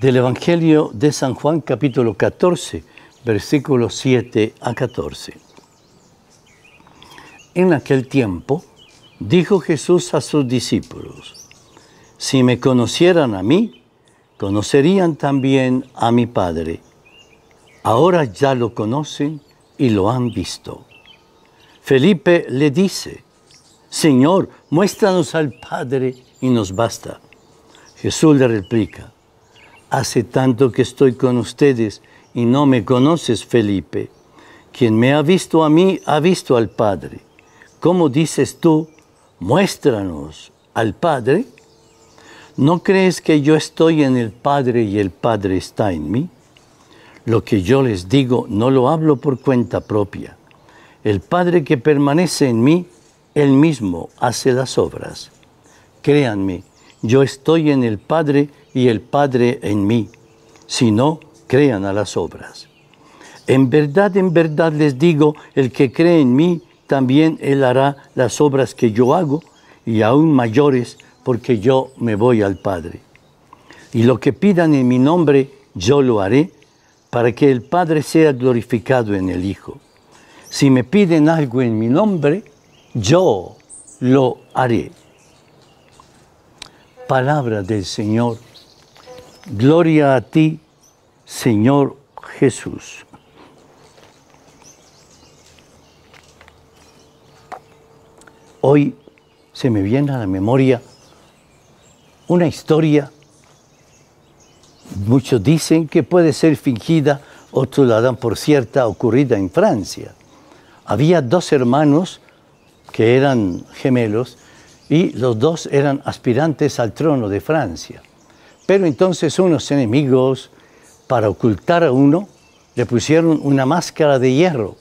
del Evangelio de San Juan capítulo 14, versículos 7 a 14. En aquel tiempo dijo Jesús a sus discípulos, si me conocieran a mí, conocerían también a mi Padre. Ahora ya lo conocen y lo han visto. Felipe le dice, Señor, muéstranos al Padre y nos basta. Jesús le replica, hace tanto que estoy con ustedes y no me conoces, Felipe. Quien me ha visto a mí, ha visto al Padre. ¿Cómo dices tú, muéstranos al Padre? ¿No crees que yo estoy en el Padre y el Padre está en mí? Lo que yo les digo no lo hablo por cuenta propia. El Padre que permanece en mí, él mismo hace las obras. Créanme, yo estoy en el Padre y el Padre en mí, si no, crean a las obras. En verdad, en verdad les digo, el que cree en mí, también él hará las obras que yo hago, y aún mayores, porque yo me voy al Padre. Y lo que pidan en mi nombre, yo lo haré, para que el Padre sea glorificado en el Hijo. Si me piden algo en mi nombre, yo lo haré. Palabra del Señor. Gloria a ti, Señor Jesús. Hoy se me viene a la memoria una historia, muchos dicen que puede ser fingida, otros la dan por cierta, ocurrida en Francia. Había dos hermanos que eran gemelos y los dos eran aspirantes al trono de Francia. Pero entonces unos enemigos, para ocultar a uno, le pusieron una máscara de hierro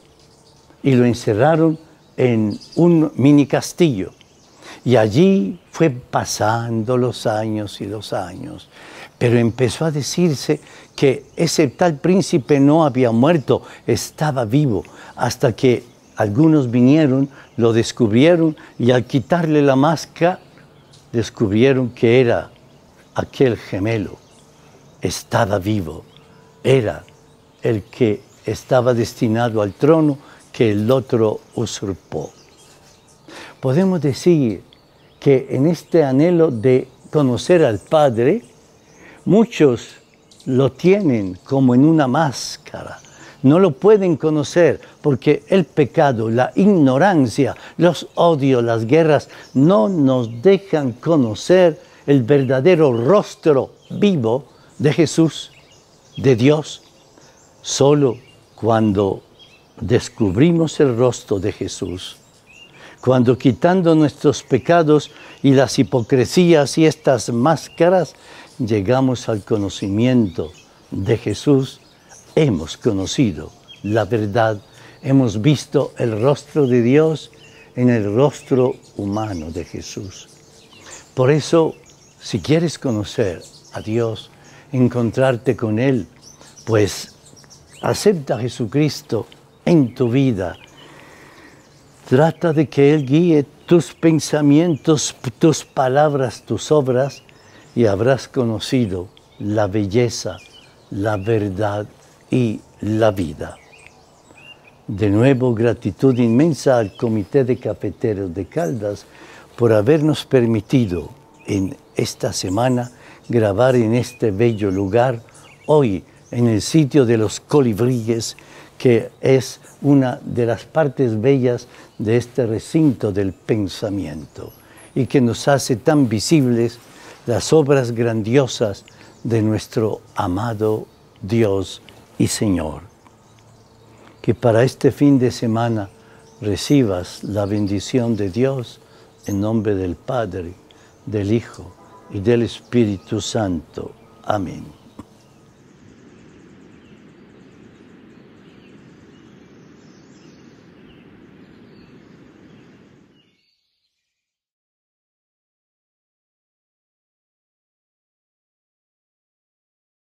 y lo encerraron en un mini castillo. Y allí fue pasando los años y los años. Pero empezó a decirse que ese tal príncipe no había muerto, estaba vivo, hasta que algunos vinieron, lo descubrieron y al quitarle la máscara, descubrieron que era aquel gemelo estaba vivo, era el que estaba destinado al trono que el otro usurpó. Podemos decir que en este anhelo de conocer al Padre, muchos lo tienen como en una máscara. No lo pueden conocer porque el pecado, la ignorancia, los odios, las guerras no nos dejan conocer el verdadero rostro vivo de Jesús, de Dios. Solo cuando descubrimos el rostro de Jesús, cuando quitando nuestros pecados y las hipocresías y estas máscaras, llegamos al conocimiento de Jesús, hemos conocido la verdad, hemos visto el rostro de Dios en el rostro humano de Jesús. Por eso si quieres conocer a Dios, encontrarte con Él, pues acepta a Jesucristo en tu vida. Trata de que Él guíe tus pensamientos, tus palabras, tus obras, y habrás conocido la belleza, la verdad y la vida. De nuevo, gratitud inmensa al Comité de Cafeteros de Caldas por habernos permitido en esta semana grabar en este bello lugar, hoy en el sitio de los colibríes, que es una de las partes bellas de este recinto del pensamiento y que nos hace tan visibles las obras grandiosas de nuestro amado Dios y Señor. Que para este fin de semana recibas la bendición de Dios en nombre del Padre, del Hijo y del Espíritu Santo. Amén.